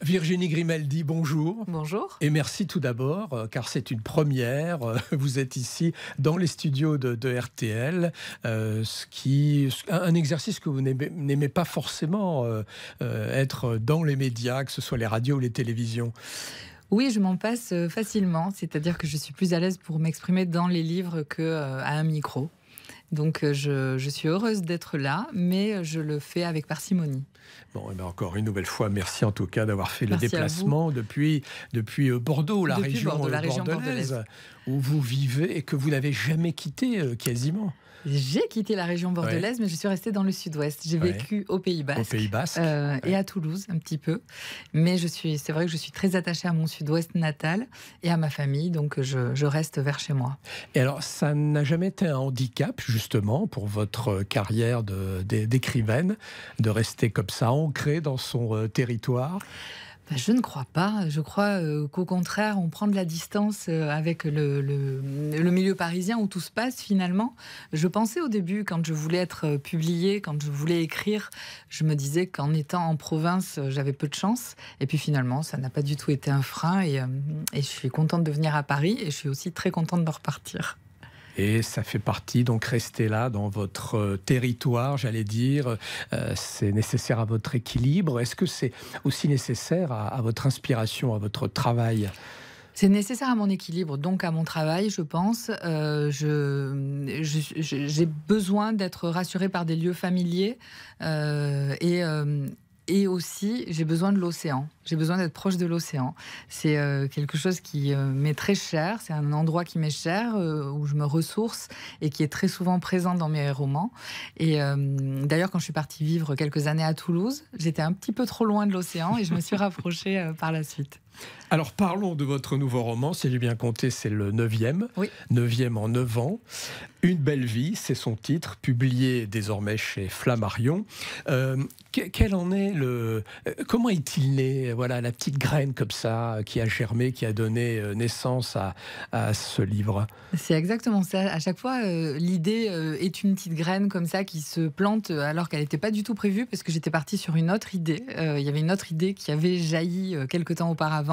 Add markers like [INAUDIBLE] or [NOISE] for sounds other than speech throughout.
Virginie Grimaldi, bonjour. Bonjour. Et merci tout d'abord, euh, car c'est une première. Euh, [LAUGHS] vous êtes ici dans les studios de, RTL, euh, ce qui, un exercice que vous n'aimez pas forcément être dans les médias, que ce soit les radios ou les télévisions. Oui, je m'en passe facilement, c'est-à-dire que je suis plus à l'aise pour m'exprimer dans les livres qu'à un micro. Donc euh, je, je suis heureuse d'être là, mais je le fais avec parcimonie. Bon, et eh ben, encore une nouvelle fois, merci en tout cas d'avoir fait le déplacement depuis, depuis euh, Bordeaux, la, région, Bordeaux, la euh, région où vous vivez et que vous n'avez jamais quitté quasiment. J'ai quitté la région bordelaise, mais je suis restée dans le sud-ouest. J'ai vécu au Pays Basque, euh, et à Toulouse un petit peu. Mais je suis, c'est vrai que je suis très attachée à mon sud-ouest natal et à ma famille, donc je, reste vers chez moi. Et alors, ça n'a jamais été un handicap justement pour votre carrière d'écrivaine de, de, rester comme ça ancrée dans son euh, territoire bah, je ne crois pas. Je crois euh, qu'au contraire, on prend de la distance euh, avec le, milieu parisien où tout se passe finalement. Je pensais au début, quand je voulais être euh, publiée, quand je voulais écrire, je me disais qu'en étant en province, j'avais peu de chance. Et puis finalement, ça n'a pas du tout été un frein. Et, et je suis contente de venir à Paris et je suis aussi très contente de repartir. Et ça fait partie, donc rester là dans votre euh, territoire, j'allais dire. Euh, c'est nécessaire à votre équilibre. Est-ce que c'est aussi nécessaire à, votre inspiration, à votre travail c'est nécessaire à mon équilibre, donc à mon travail, je pense. Euh, je, j'ai besoin d'être rassurée par des lieux familiers et, et aussi j'ai besoin de l'océan. J'ai besoin d'être proche de l'océan. C'est euh, quelque chose qui euh, m'est très cher. C'est un endroit qui m'est cher, euh, où je me ressource et qui est très souvent présent dans mes romans. Et d'ailleurs, quand je suis partie vivre quelques années à Toulouse, j'étais un petit peu trop loin de l'océan et je me suis [LAUGHS] rapprochée par la suite. Alors parlons de votre nouveau roman, si j'ai bien compté, c'est le 9e. 9e en 9 ans. Une belle vie, c'est son titre, publié désormais chez Flammarion. Euh, quel en est le. Euh, comment est-il né Voilà, la petite graine comme ça euh, qui a germé, qui a donné naissance à, ce livre. C'est exactement ça. À chaque fois, l'idée est une petite graine comme ça qui se plante alors qu'elle n'était pas du tout prévue parce que j'étais partie sur une autre idée. Il y avait une autre idée qui avait jailli quelque temps auparavant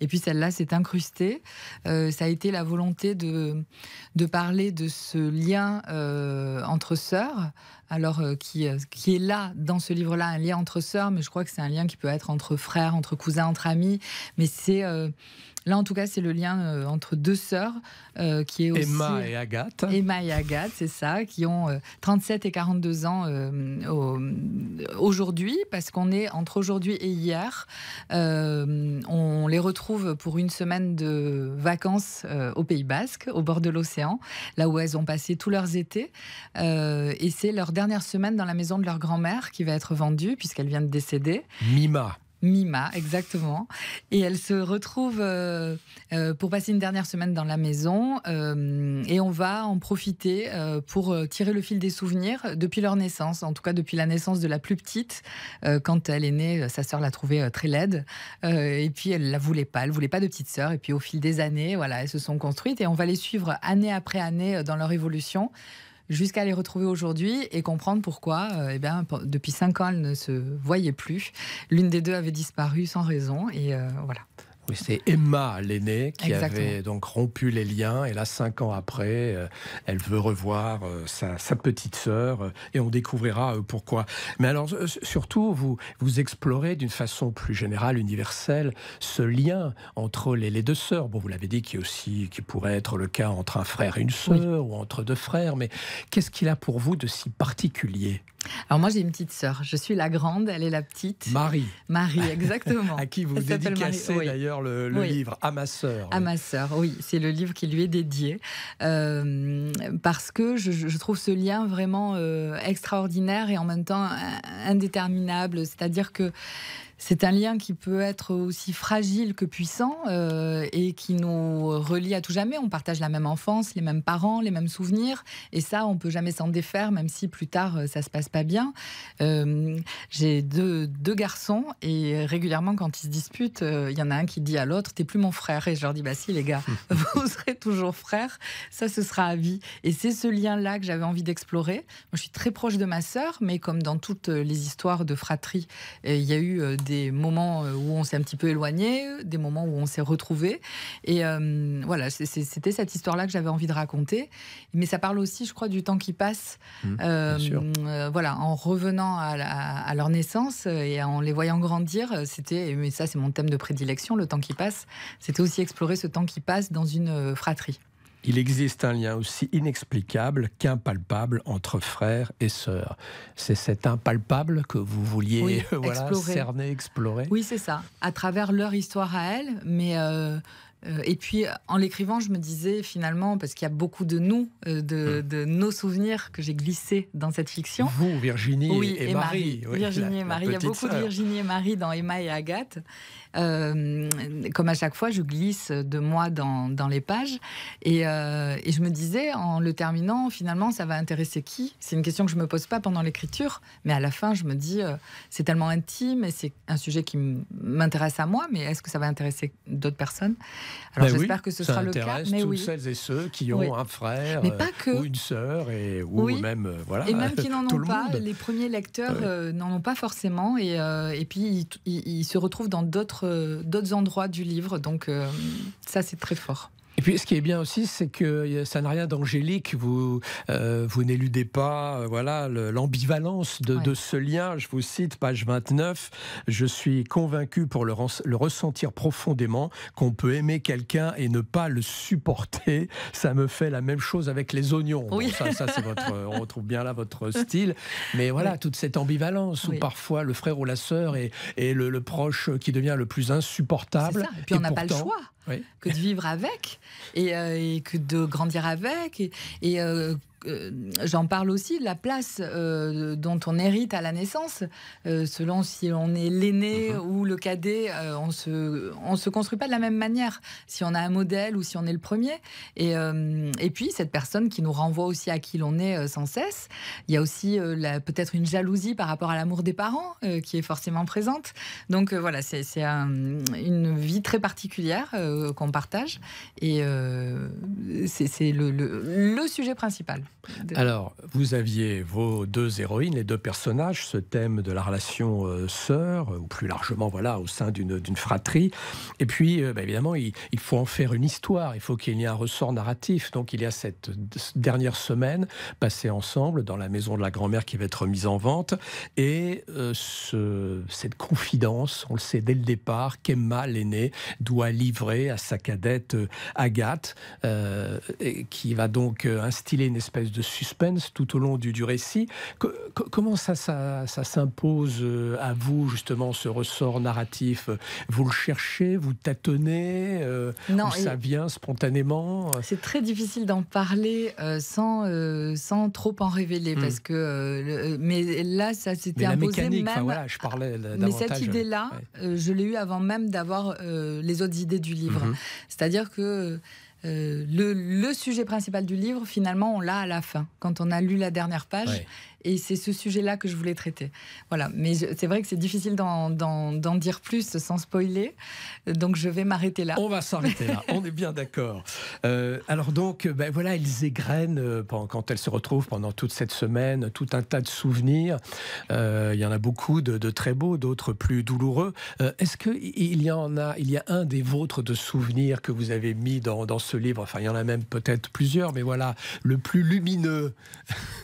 et puis celle-là s'est incrustée. Euh, ça a été la volonté de, de parler de ce lien euh, entre sœurs, alors euh, qui, euh, qui est là, dans ce livre-là, un lien entre soeurs, mais je crois que c'est un lien qui peut être entre frères, entre cousins, entre amis. Mais c'est. Euh, là, en tout cas, c'est le lien entre deux sœurs qui est aussi. Emma et Agathe. Emma et Agathe, c'est ça, qui ont 37 et 42 ans aujourd'hui, parce qu'on est entre aujourd'hui et hier. on les retrouve pour une semaine de vacances au Pays Basque, au bord de l'océan, là où elles ont passé tous leurs étés. et c'est leur dernière semaine dans la maison de leur grand-mère qui va être vendue puisqu'elle vient de décéder. Mima. Mima, exactement. Et elle se retrouve euh, euh, pour passer une dernière semaine dans la maison euh, et on va en profiter pour tirer le fil des souvenirs depuis leur naissance, en tout cas depuis la naissance de la plus petite. quand elle est née, sa sœur l'a trouvée très laide et puis elle la voulait pas, elle voulait pas de petite sœur. Et puis au fil des années, voilà, elles se sont construites et on va les suivre année après année dans leur évolution jusqu'à les retrouver aujourd'hui et comprendre pourquoi, euh, eh bien, depuis cinq ans, elles ne se voyaient plus. L'une des deux avait disparu sans raison et euh, voilà c'est Emma, l'aînée, qui avait donc rompu les liens. Et là, cinq ans après, euh, elle veut revoir euh, sa, petite sœur. Euh, et on découvrira pourquoi. Mais alors, surtout, vous, vous explorez d'une façon plus générale, universelle, ce lien entre les, deux sœurs. Bon, vous l'avez dit, qui aussi, qui pourrait être le cas entre un frère et une sœur, ou entre deux frères. Mais qu'est-ce qu'il a pour vous de si particulier alors moi j'ai une petite sœur, je suis la grande, elle est la petite. Marie. Marie, exactement. [LAUGHS] à qui vous dédicacez cassé d'ailleurs le, livre, à ma soeur À ma sœur, oui, c'est le livre qui lui est dédié. Euh, parce que je, trouve ce lien vraiment euh, extraordinaire et en même temps euh, indéterminable. C'est-à-dire que c'est un lien qui peut être aussi fragile que puissant euh, et qui nous relie à tout jamais. On partage la même enfance, les mêmes parents, les mêmes souvenirs. Et ça, on peut jamais s'en défaire, même si plus tard, euh, ça se passe pas bien. Euh, j'ai deux, garçons et régulièrement, quand ils se disputent, il y en a un qui dit à l'autre, t'es plus mon frère. Et je leur dis, bah si, les gars, [LAUGHS] [LAUGHS] vous serez toujours frères. Ça, ce sera à vie. Et c'est ce lien-là que j'avais envie d'explorer. je suis très proche de ma sœur, mais comme dans toutes les histoires de fratrie, il y a eu des des moments euh, où on s'est un petit peu éloigné, des moments où on s'est retrouvé. Et euh, voilà, c'était cette histoire-là que j'avais envie de raconter. Mais ça parle aussi, je crois, du temps qui passe. Mmh, euh, voilà, en revenant à, à, leur naissance et en les voyant grandir, c'était, mais ça c'est mon thème de prédilection, le temps qui passe, c'était aussi explorer ce temps qui passe dans une fratrie il existe un lien aussi inexplicable qu'impalpable entre frères et sœurs. C'est cet impalpable que vous vouliez [LAUGHS] explorer. cerner, explorer. Oui, c'est ça, à travers leur histoire à elles, mais... Euh, euh, et puis en l'écrivant, je me disais finalement, parce qu'il y a beaucoup de nous, euh, hmm. de, nos souvenirs que j'ai glissés dans cette fiction. Vous, Virginie oui, et, Marie. Oui, Virginie et Marie. Il y a beaucoup de Virginie et Marie dans Emma et Agathe. Euh, comme à chaque fois, je glisse de moi dans, les pages. Euh, et, je me disais, en le terminant, finalement, ça va intéresser qui C'est une question que je ne me pose pas pendant l'écriture, mais à la fin, je me dis, euh, c'est tellement intime et c'est un sujet qui m'intéresse à moi, mais est-ce que ça va intéresser d'autres personnes Alors ben j'espère que ce sera le cas. Mais toutes celles et ceux qui ont un frère ou une sœur, et, ou même, voilà, et même qui [LAUGHS] n'en ont pas, les premiers lecteurs n'en ont pas forcément, et, puis ils se retrouvent dans d'autres euh, d'autres endroits du livre. Donc euh, ça, c'est très fort. Et puis, ce qui est bien aussi, c'est que euh, ça n'a rien d'angélique. Vous, euh, vous n'éludez pas, euh, voilà, l'ambivalence de, ce lien. Je vous cite, page 29. Je suis convaincu pour le, ressentir profondément qu'on peut aimer quelqu'un et ne pas le supporter. Ça me fait la même chose avec les oignons. ça, c'est votre. [LAUGHS] On retrouve bien là votre style. Mais voilà, toute cette ambivalence où parfois le frère ou la sœur est, le, proche qui devient le plus insupportable. Et puis on n'a pas le choix que de vivre avec. Euh, et, que de grandir avec et, euh, euh, j'en parle aussi de la place euh, dont on hérite à la naissance. Euh, selon si on est l'aîné mhm. ou le cadet, on se, se construit pas de la même manière. Si on a un modèle ou si on est le premier. Et, puis, cette personne qui nous renvoie aussi à qui l'on est sans cesse. Il y a aussi peut-être une jalousie par rapport à l'amour des parents qui est forcément présente. Donc voilà, c'est une vie très particulière qu'on partage. Et c'est le sujet principal. Alors, vous aviez vos deux héroïnes, les deux personnages, ce thème de la relation euh, sœur, ou plus largement, voilà, au sein d'une fratrie. Et puis, euh, bah, évidemment, il, faut en faire une histoire, il faut qu'il y ait un ressort narratif. Donc, il y a cette dernière semaine passée ensemble dans la maison de la grand-mère qui va être mise en vente. Et euh, cette confidence, on le sait dès le départ, qu'Emma, l'aînée, doit livrer à sa cadette Agathe, qui va donc instiller une espèce de suspense tout au long du, du récit. comment ça, ça, s'impose euh, à vous, justement, ce ressort narratif Vous le cherchez, vous tâtonnez euh, non, ça vient spontanément C'est très difficile d'en parler euh, sans, sans trop en révéler, hmm. parce que... mais là, ça s'était imposé mécanique, je parlais Mais cette idée-là, je l'ai eue avant même d'avoir les autres idées du livre. Mhm. C'est-à-dire que... Euh, le, sujet principal du livre, finalement, on l'a à la fin, quand on a lu la dernière page. Et c'est ce sujet-là que je voulais traiter. Voilà. Mais c'est vrai que c'est difficile d'en dire plus sans spoiler. Donc je vais m'arrêter là. On va s'arrêter là. On est bien d'accord. Euh, alors donc, euh, ben voilà, elles égrènent euh, pendant quand elles se retrouvent pendant toute cette semaine tout un tas de souvenirs. il y en a beaucoup de, très beaux, d'autres plus douloureux. Est-ce qu'il y en a, il y a un des vôtres de souvenirs que vous avez mis dans, dans ce livre Enfin, il y en a même peut-être plusieurs, mais voilà, le plus lumineux.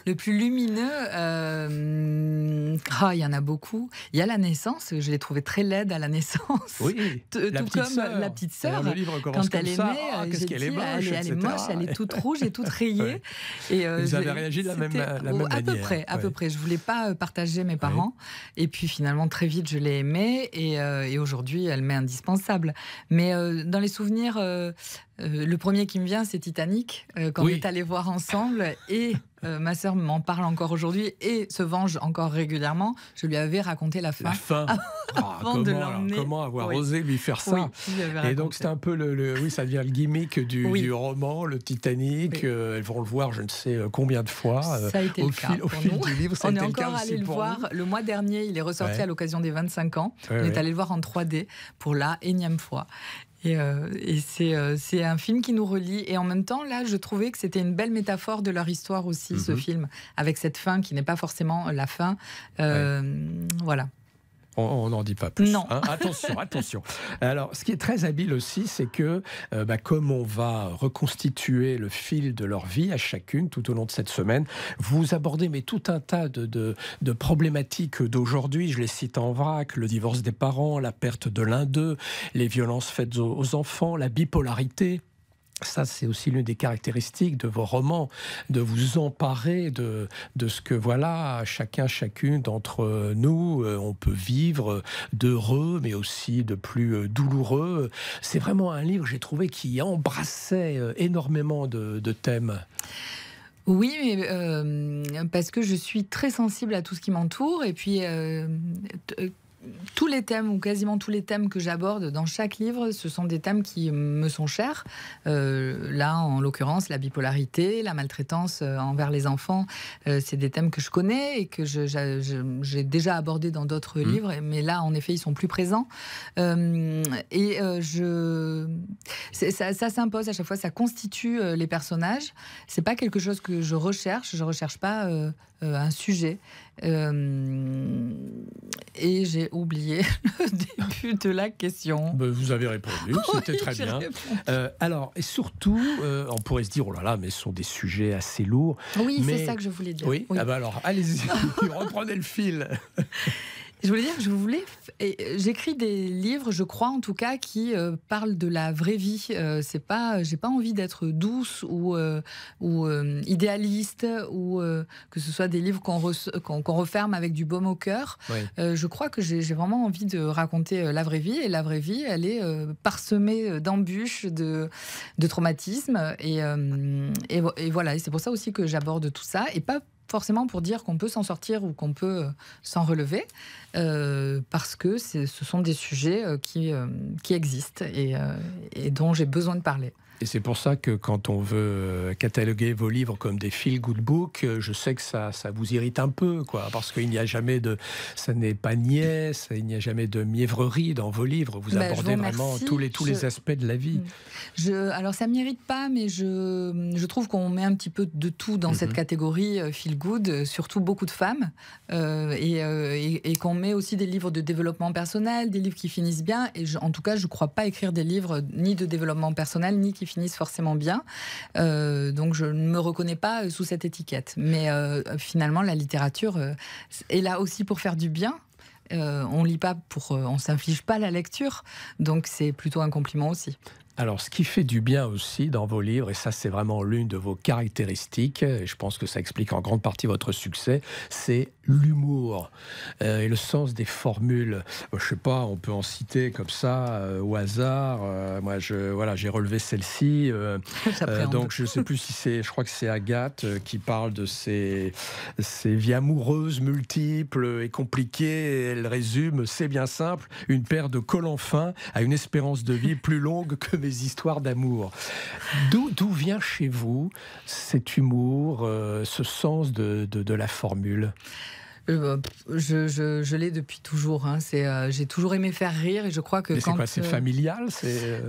Le plus lumineux. Euh, ah, il y en a beaucoup. Il y a la naissance, je l'ai trouvée très laide à la naissance. Oui, [LAUGHS] Tout comme euh, la petite sœur. Quand elle est née, ah, euh, qu'est-ce qu'elle est moche, elle, est moche, elle est toute [LAUGHS] rouge et toute rayée. et, Vous avez réagi de la même, manière. À peu près, à peu près. Je voulais pas partager mes parents. Et puis finalement, très vite, je l'ai aimée. Et, et aujourd'hui, elle m'est indispensable. Mais dans les souvenirs euh, le premier qui me vient, c'est Titanic, euh, quand qu'on est allé voir ensemble. Et euh, ma sœur m'en parle encore aujourd'hui et se venge encore régulièrement. Je lui avais raconté la fin. La [LAUGHS] ah, comment, avoir osé lui faire ça Et donc c'est un peu le, oui, ça devient le gimmick du, roman, le Titanic. elles vont le voir, je ne sais combien de fois. au le fil, cas au du livre. On est encore allé le voir le mois dernier. Il est ressorti à l'occasion des 25 ans. On est allé le voir en 3D pour la énième fois. Et, euh, euh, c'est, un film qui nous relie. Et en même temps, là, je trouvais que c'était une belle métaphore de leur histoire aussi, ce mhm. film, avec cette fin qui n'est pas forcément la fin. Euh, voilà. On n'en dit pas plus. Hein. attention, [LAUGHS] attention. Alors, ce qui est très habile aussi, c'est que euh, bah, comme on va reconstituer le fil de leur vie à chacune tout au long de cette semaine, vous abordez mais tout un tas de, problématiques d'aujourd'hui. Je les cite en vrac le divorce des parents, la perte de l'un d'eux, les violences faites aux enfants, la bipolarité ça, c'est aussi l'une des caractéristiques de vos romans, de vous emparer de, de ce que, voilà, chacun, chacune d'entre nous, euh, on peut vivre d'heureux, mais aussi de plus euh, douloureux. C'est vraiment un livre, j'ai trouvé, qui embrassait euh, énormément de, thèmes. Oui, mais parce que je suis très sensible à tout ce qui m'entoure et puis tous les thèmes ou quasiment tous les thèmes que j'aborde dans chaque livre, ce sont des thèmes qui me sont chers. Euh, là, en l'occurrence, la bipolarité, la maltraitance euh, envers les enfants, euh, c'est des thèmes que je connais et que j'ai déjà abordé dans d'autres mmh. livres, mais là, en effet, ils sont plus présents. et ça, s'impose à chaque fois, ça constitue les personnages. C'est pas quelque chose que je recherche. Je recherche pas euh, un sujet. Euh, et j'ai oublié [LAUGHS] le début de la question. Ben, vous avez répondu, [LAUGHS] c'était très bien. Euh, alors, et surtout, on pourrait se dire, oh là là, mais ce sont des sujets assez lourds. Oui, c'est ça que je voulais dire. Oui, ah ben alors, allez-y, [LAUGHS] reprenez le fil. Je voulais dire je voulais. Euh, j'écris des livres, je crois en tout cas, qui euh, parlent de la vraie vie. Euh, c'est pas, j'ai pas envie d'être douce ou, ou idéaliste ou que ce soit des livres qu'on, qu'on, referme avec du baume au cœur. je crois que j'ai, vraiment envie de raconter la vraie vie et la vraie vie, elle est parsemée d'embûches, de, de traumatismes et, et, voilà. Et c'est pour ça aussi que j'aborde tout ça et pas forcément pour dire qu'on peut s'en sortir ou qu'on peut euh, s'en relever, euh, parce que ce sont des sujets euh, qui, existent et dont j'ai besoin de parler. Et c'est pour ça que quand on veut euh, cataloguer vos livres comme des feel-good books, euh, je sais que ça, ça vous irrite un peu, quoi, parce qu'il n'y a jamais de, ça n'est pas niais, il n'y a jamais de mièvrerie dans vos livres. Vous bah, abordez vraiment tous les tous les aspects de la vie. Mm. Je, alors ça m'irrite pas, mais je, je trouve qu'on met un petit peu de tout dans cette mhm. catégorie euh, feel-good, surtout beaucoup de femmes, et, qu'on met aussi des livres de développement personnel, des livres qui finissent bien. Et en tout cas, je ne crois pas écrire des livres ni de développement personnel ni qui finissent forcément bien. Euh, donc je ne me reconnais pas euh, sous cette étiquette. Mais euh, finalement, la littérature est là aussi pour faire du bien. on lit pas pour, on s'inflige pas la lecture, donc c'est plutôt un compliment aussi. Alors, ce qui fait du bien aussi dans vos livres, et ça c'est vraiment l'une de vos caractéristiques, et je pense que ça explique en grande partie votre succès, c'est l'humour euh, et le sens des formules. Je sais pas, on peut en citer comme ça euh, au hasard. Euh, moi, je voilà, j'ai relevé celle-ci. [LAUGHS] donc, je sais plus si c'est, je crois que c'est Agathe qui parle de ses, vies amoureuses multiples et compliquées. elle résume, c'est bien simple, une paire de fins à une espérance de vie plus longue que les histoires d'amour. D'où vient chez vous cet humour, euh, ce sens de la formule euh, bah, je, l'ai depuis toujours. Hein. C'est, euh, j'ai toujours aimé faire rire et je crois que C'est euh, familial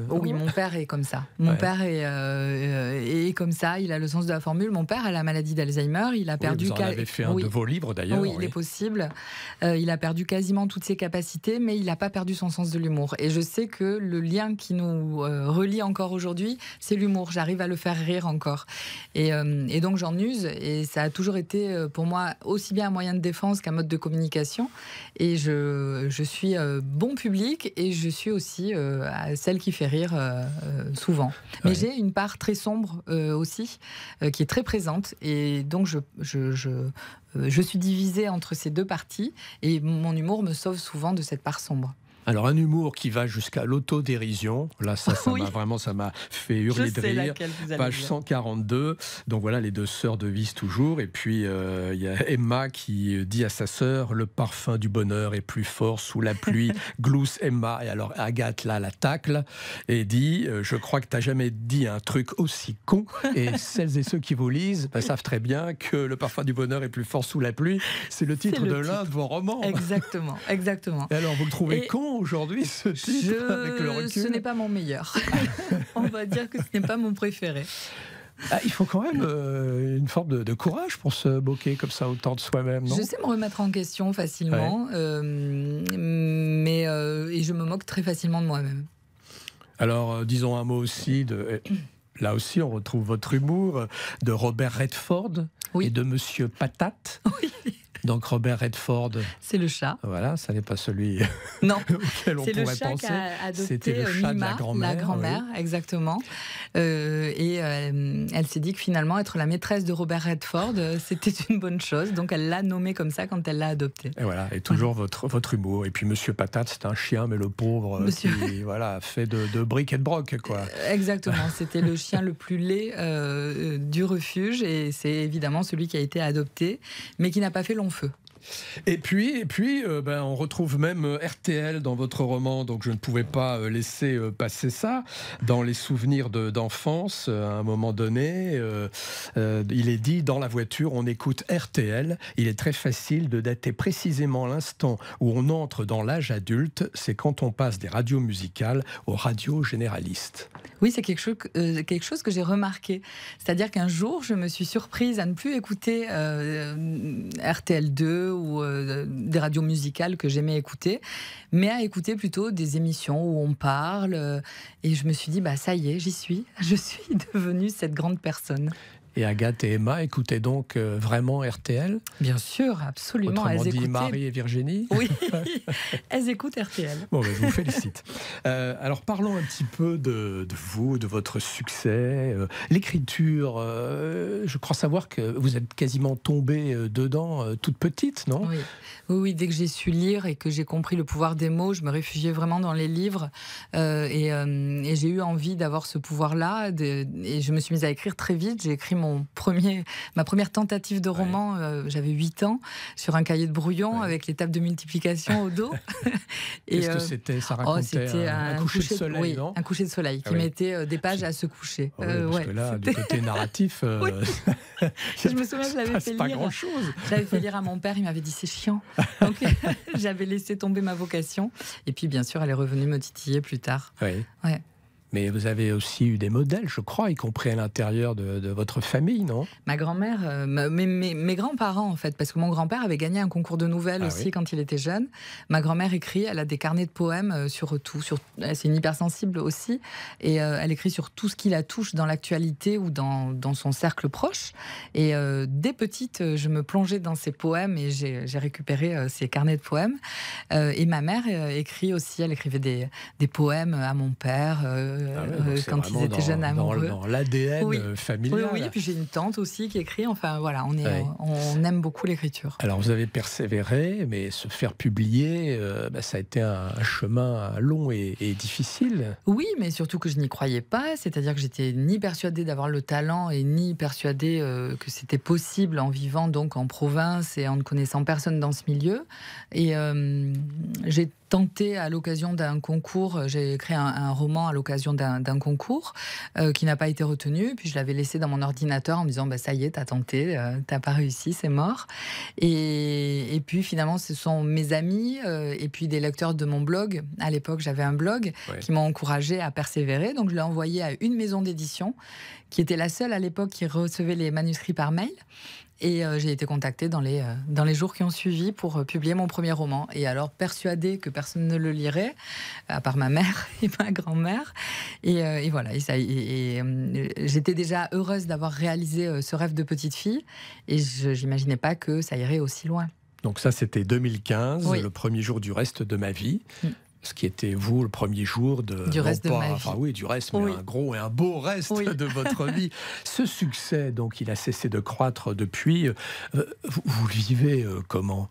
Oui, mon père est comme ça. Mon père est, comme ça. Il a le sens de la formule. Mon père a la maladie d'Alzheimer. Il a perdu. vous en avez fait un de vos livres d'ailleurs. Oui, il est possible. il a perdu quasiment toutes ses capacités, mais il n'a pas perdu son sens de l'humour. Et je sais que le lien qui nous relie encore aujourd'hui, c'est l'humour. J'arrive à le faire rire encore. Et, et donc j'en use. Et ça a toujours été pour moi aussi bien un moyen de défendre qu'un mode de communication. Et je, je suis euh, bon public et je suis aussi euh, celle qui fait rire euh, souvent. Mais j'ai une part très sombre aussi, qui est très présente. Et donc, je, je, je je suis divisée entre ces deux parties et mon humour me sauve souvent de cette part sombre. Alors un humour qui va jusqu'à l'autodérision. Là, ça, m'a vraiment, ça m'a fait hurler de rire. Page 142. Donc voilà, les deux sœurs devisent toujours. Et puis euh, il y a Emma qui dit à sa sœur le parfum du bonheur est plus fort sous la pluie. [LAUGHS] Glousse Emma. Et alors Agathe là la tacle et dit euh, je crois que t'as jamais dit un truc aussi con. Et [LAUGHS] celles et ceux qui vous lisent bah, savent très bien que le parfum du bonheur est plus fort sous la pluie. C'est le titre de l'un de vos romans. Exactement, exactement. Et alors vous le trouvez con aujourd'hui ce titre avec le recul Ce n'est pas mon meilleur. [LAUGHS] On va dire que ce n'est pas mon préféré. Ah, il faut quand même euh, une forme de, courage pour se moquer comme ça autant de soi-même. Je sais me remettre en question facilement, euh, mais euh, et je me moque très facilement de moi-même. Alors, disons un mot aussi de. Là aussi, on retrouve votre humour de Robert Redford, et de Monsieur Patate. [LAUGHS] Donc Robert Redford. C'est le chat. Voilà, ça n'est pas celui [LAUGHS] [LAUGHS] auquel on pourrait penser. C'était le euh, chat de la grand-mère. La grand-mère, exactement. Euh, et euh, elle s'est dit que finalement, être la maîtresse de Robert Redford, c'était une bonne chose. Donc elle l'a nommé comme ça quand elle l'a adopté. Et voilà, et toujours votre, votre humour. Et puis Monsieur Patate, c'est un chien, mais le pauvre qui voilà, fait de, briques et de Quoi. Exactement, c'était le chien le plus laid du refuge. Et c'est évidemment celui qui a été adopté, mais qui n'a pas fait long feu. Et puis, et puis euh, ben, on retrouve même euh, RTL dans votre roman, donc je ne pouvais pas euh, laisser passer ça. Dans les souvenirs d'enfance, à un moment donné, il est dit dans la voiture, on écoute RTL. Il est très facile de dater précisément l'instant où on entre dans l'âge adulte. C'est quand on passe des radios musicales aux radios généralistes. Oui, c'est quelque chose, quelque chose que j'ai remarqué. C'est-à-dire qu'un jour, je me suis surprise à ne plus écouter RTL 2 ou euh, des radios musicales que j'aimais écouter, mais à écouter plutôt des émissions où on parle. Euh, et je me suis dit, bah ça y est, j'y suis. [LAUGHS] Je suis devenue cette grande personne. Et Agathe et Emma écoutaient donc euh, vraiment RTL Bien sûr, absolument. Autrement dit, Marie et Virginie Oui, [LAUGHS] elles écoutent RTL. Bon, ben, je vous félicite. Euh, alors parlons un petit peu de, vous, de votre succès. Euh, l'écriture, je crois savoir que vous êtes quasiment tombée dedans toute petite, non oui. oui. dès que j'ai su lire et que j'ai compris le pouvoir des mots, je me réfugiais vraiment dans les livres. et, et j'ai eu envie d'avoir ce pouvoir-là. Et je me suis mise à écrire très vite. J'ai écrit mon premier, ma première tentative de roman, euh, j'avais 8 ans, sur un cahier de brouillon avec les tables de multiplication au dos. [LAUGHS] Qu'est-ce que euh, c'était Ça oh, un, coucher, de soleil, oui, Un coucher de soleil qui ah mettait euh, des pages à se coucher. Ah parce que là, du côté narratif, [LAUGHS] [LAUGHS] je me souviens, je l'avais fait pas grand chose. J'avais fait lire à mon père, il m'avait dit c'est chiant. Donc j'avais laissé tomber ma vocation. Et puis bien sûr, elle est revenue me titiller plus tard. Oui. Ouais. Mais vous avez aussi eu des modèles, je crois, y compris à l'intérieur de, votre famille, non Ma grand-mère, euh, mes, mes, grands-parents en fait, parce que mon grand-père avait gagné un concours de nouvelles ah aussi quand il était jeune. Ma grand-mère écrit, elle a des carnets de poèmes euh, sur tout, sur, c'est une hypersensible aussi, et euh, elle écrit sur tout ce qui la touche dans l'actualité ou dans, son cercle proche. Et dès petite, je me plongeais dans ses poèmes et j'ai récupéré ses carnets de poèmes. et ma mère écrit aussi, elle écrivait des, des poèmes à mon père ah euh, euh, quand ils étaient jeunes amoureux. l'ADN euh, familial. Oui, puis j'ai une tante aussi qui écrit. Enfin voilà, on, est, on aime beaucoup l'écriture. Alors vous avez persévéré, mais se faire publier, bah, ça a été un, chemin long et, difficile. Oui, mais surtout que je n'y croyais pas. C'est-à-dire que j'étais ni persuadée d'avoir le talent et ni persuadée que c'était possible en vivant donc en province et en ne connaissant personne dans ce milieu. Et j'ai tenté à l'occasion d'un concours. Euh, j'ai écrit un, roman à l'occasion d'un concours euh, qui n'a pas été retenu. Puis je l'avais laissé dans mon ordinateur en me disant bah, Ça y est, t'as tenté, euh, t'as pas réussi, c'est mort. Et, puis finalement, ce sont mes amis et puis des lecteurs de mon blog. À l'époque, j'avais un blog qui m'ont encouragé à persévérer. Donc je l'ai envoyé à une maison d'édition qui était la seule à l'époque qui recevait les manuscrits par mail. Et euh, j'ai été contactée dans les, euh, dans les jours qui ont suivi pour euh, publier mon premier roman. Et alors, persuadée que personne ne le lirait, à part ma mère [LAUGHS] et ma grand-mère. Et, voilà, j'étais déjà heureuse d'avoir réalisé ce rêve de petite fille. Et je n'imaginais pas que ça irait aussi loin. Donc ça, c'était 2015, le premier jour du reste de ma vie. Mm ce qui était vous le premier jour de du reste de ma vie. enfin oui du reste mais un gros et un beau reste de votre [LAUGHS] vie ce succès donc il a cessé de croître depuis euh, vous, le vivez euh, comment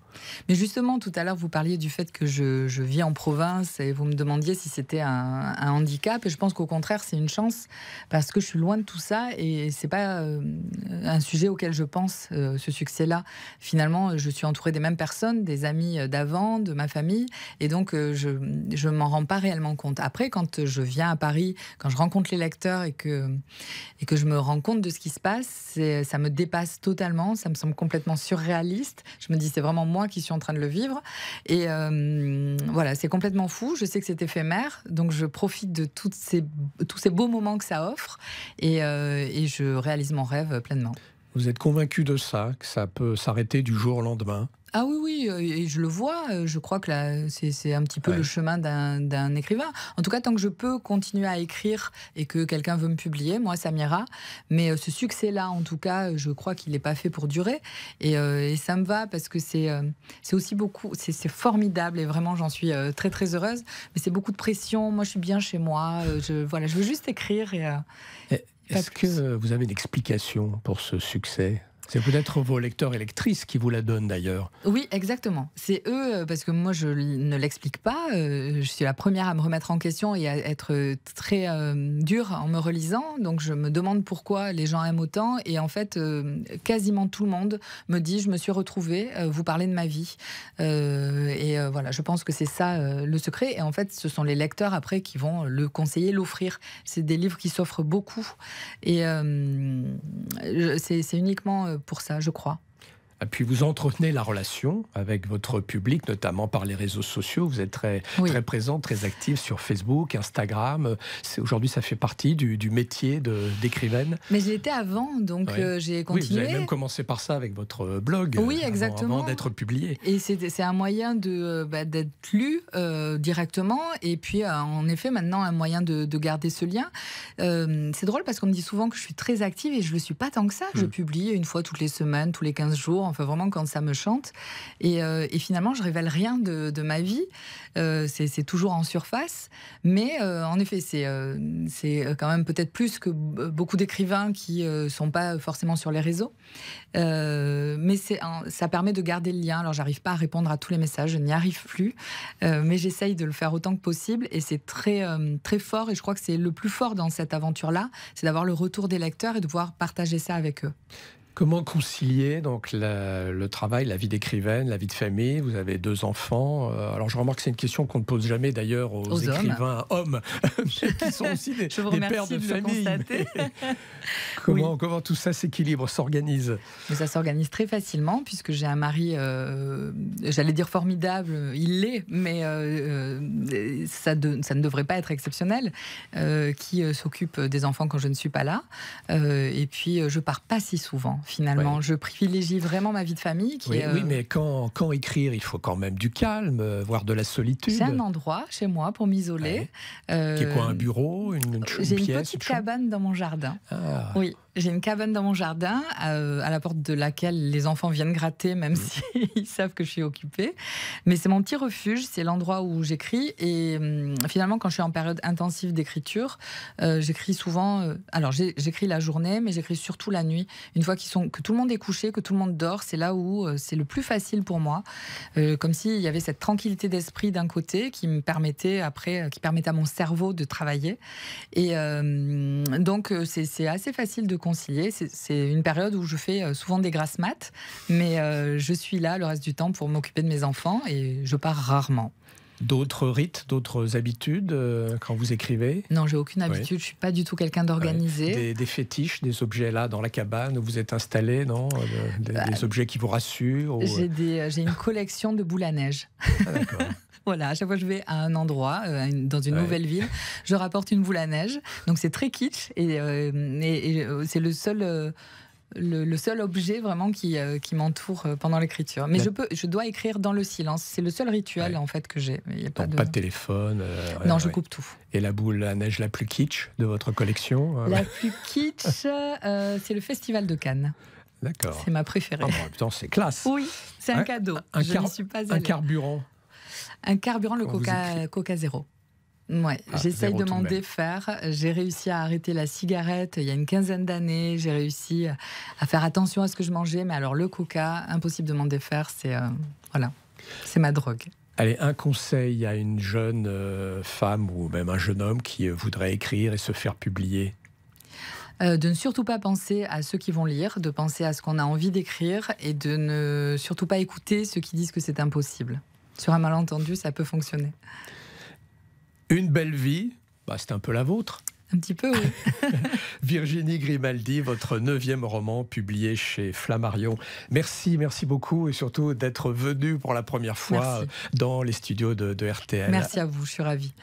mais justement tout à l'heure vous parliez du fait que je, vis en province et vous me demandiez si c'était un, handicap et je pense qu'au contraire c'est une chance parce que je suis loin de tout ça et c'est pas euh, un sujet auquel je pense ce succès là finalement je suis entourée des mêmes personnes des amis d'avant de ma famille et donc je je m'en rends pas réellement compte. Après, quand je viens à Paris, quand je rencontre les lecteurs et que, et que je me rends compte de ce qui se passe, ça me dépasse totalement, ça me semble complètement surréaliste. Je me dis, c'est vraiment moi qui suis en train de le vivre. Et euh, voilà, c'est complètement fou. Je sais que c'est éphémère, donc je profite de tous ces beaux moments que ça offre et euh, je réalise mon rêve pleinement. Vous êtes convaincu de ça, que ça peut s'arrêter du jour au lendemain ah oui, oui, euh, et je le vois. Euh, je crois que là, c'est un petit peu le chemin d'un écrivain. En tout cas, tant que je peux continuer à écrire et que quelqu'un veut me publier, moi, ça m'ira. Mais euh, ce succès-là, en tout cas, je crois qu'il n'est pas fait pour durer. Et, ça me va parce que c'est aussi beaucoup, c'est formidable et vraiment, j'en suis très, très heureuse. Mais c'est beaucoup de pression. Moi, je suis bien chez moi. je, voilà, je veux juste écrire et est-ce que vous avez une explication pour ce succès c'est peut-être vos lecteurs et lectrices qui vous la donnent d'ailleurs. Oui, exactement. C'est eux, euh, parce que moi je ne l'explique pas. Euh, je suis la première à me remettre en question et à être très euh, dure en me relisant. Donc je me demande pourquoi les gens aiment autant. Et en fait, quasiment tout le monde me dit Je me suis retrouvée, vous parlez de ma vie. et voilà, je pense que c'est ça le secret. Et en fait, ce sont les lecteurs après qui vont le conseiller, l'offrir. C'est des livres qui s'offrent beaucoup. Et c'est uniquement pour ça, je crois. Ah, puis vous entretenez la relation avec votre public, notamment par les réseaux sociaux. Vous êtes très, présente, très présent, très actif sur Facebook, Instagram. Aujourd'hui, ça fait partie du, métier d'écrivaine. Mais j'étais avant, donc euh, j'ai continué. Oui, vous avez même commencé par ça avec votre euh, blog. Euh, oui, avant, exactement. Avant, d'être publié. Et c'est un moyen bah, d'être lu directement. Et puis, en effet, maintenant, un moyen de, garder ce lien. c'est drôle parce qu'on me dit souvent que je suis très active et je ne le suis pas tant que ça. Je hmm. publie une fois toutes les semaines, tous les 15 jours enfin vraiment quand ça me chante. Et, euh, finalement, je révèle rien de, ma vie. Euh, c'est toujours en surface. Mais euh, en effet, c'est quand même peut-être plus que beaucoup d'écrivains qui ne sont pas forcément sur les réseaux. mais ça permet de garder le lien. Alors, j'arrive pas à répondre à tous les messages, je n'y arrive plus. mais j'essaye de le faire autant que possible. Et c'est très, très fort. Et je crois que c'est le plus fort dans cette aventure-là, c'est d'avoir le retour des lecteurs et de pouvoir partager ça avec eux. Comment concilier donc le travail, la vie d'écrivaine, la vie de famille Vous avez deux enfants. Euh, alors je remarque que c'est une question qu'on ne pose jamais d'ailleurs aux, écrivains hommes, [LAUGHS] qui sont aussi des, [LAUGHS] je pères de, famille. [LAUGHS] comment, comment tout ça s'équilibre, s'organise Ça s'organise très facilement puisque j'ai un mari, euh, j'allais dire formidable, il l'est, mais euh, ça, ne devrait pas être exceptionnel, qui s'occupe des enfants quand je ne suis pas là. et puis je pars pas si souvent finalement. Je privilégie vraiment ma vie de famille. Euh, oui, mais quand, écrire, il faut quand même du calme, euh, voire de la solitude. J'ai un endroit chez moi pour m'isoler. qui est quoi, un euh, bureau, une, J'ai une petite cabane dans mon jardin. Ah. Oui. J'ai une cabane dans mon jardin, euh, à la porte de laquelle les enfants viennent gratter, même mmh. s'ils [LAUGHS] savent que je suis occupée. Mais c'est mon petit refuge, c'est l'endroit où j'écris. Et mmh, finalement, quand je suis en période intensive d'écriture, euh, j'écris souvent. Euh, alors, j'écris la journée, mais j'écris surtout la nuit. Une fois qu'ils sont, que tout le monde est couché, que tout le monde dort, c'est là où c'est le plus facile pour moi. comme s'il y avait cette tranquillité d'esprit d'un côté qui me permettait après, qui permettait à mon cerveau de travailler. Et mmh, donc, c'est assez facile de c'est une période où je fais euh, souvent des grasses maths, mais euh, je suis là le reste du temps pour m'occuper de mes enfants et je pars rarement d'autres rites, d'autres habitudes euh, quand vous écrivez Non, j'ai aucune habitude, je je suis pas du tout quelqu'un d'organisé. Des, fétiches, des objets là dans la cabane où vous êtes installé, non euh, bah, des, objets qui vous rassurent euh, J'ai une collection de boules à neige. Ah, d'accord. [LAUGHS] Voilà, à chaque fois que je vais à un endroit, dans une nouvelle ville, je rapporte une boule à neige. Donc c'est très kitsch et c'est le seul le, seul objet vraiment qui, euh, qui m'entoure euh, pendant l'écriture. Mais je, peux, je dois écrire dans le silence. C'est le seul rituel en fait que j'ai. Pas, Donc, de... pas de téléphone. Euh, non, je coupe tout. Et la boule à neige la plus kitsch de votre collection La plus kitsch, c'est le Festival de Cannes. D'accord. C'est ma préférée. Ah putain, c'est classe. Oui, c'est un, cadeau. Un, suis pas un carburant. Un carburant, le Coca, Coca Zéro. Ouais, ah, j'essaye de m'en défaire. J'ai réussi à arrêter la cigarette il y a une quinzaine d'années. J'ai réussi à faire attention à ce que je mangeais. Mais alors le coca, impossible de m'en défaire. C'est euh, voilà, c'est ma drogue. Allez, un conseil à une jeune euh, femme ou même un jeune homme qui euh, voudrait écrire et se faire publier de ne surtout pas penser à ceux qui vont lire, de penser à ce qu'on a envie d'écrire et de ne surtout pas écouter ceux qui disent que c'est impossible. Sur un malentendu, ça peut fonctionner. Une belle vie, bah, c'est un peu la vôtre. Un petit peu, oui. [LAUGHS] Virginie Grimaldi, votre neuvième roman publié chez Flammarion. Merci, merci beaucoup et surtout d'être venu pour la première fois dans les studios de, de RTL. Merci à vous, je suis ravie.